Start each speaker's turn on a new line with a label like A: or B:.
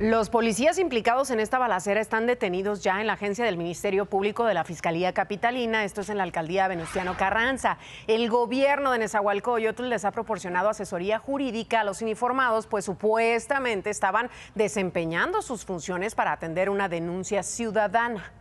A: Los policías implicados en esta balacera están detenidos ya en la agencia del Ministerio Público de la Fiscalía Capitalina, esto es en la alcaldía Venustiano Carranza. El gobierno de Nezahualcóyotl les ha proporcionado asesoría jurídica a los uniformados, pues supuestamente estaban desempeñando sus funciones para atender una denuncia ciudadana.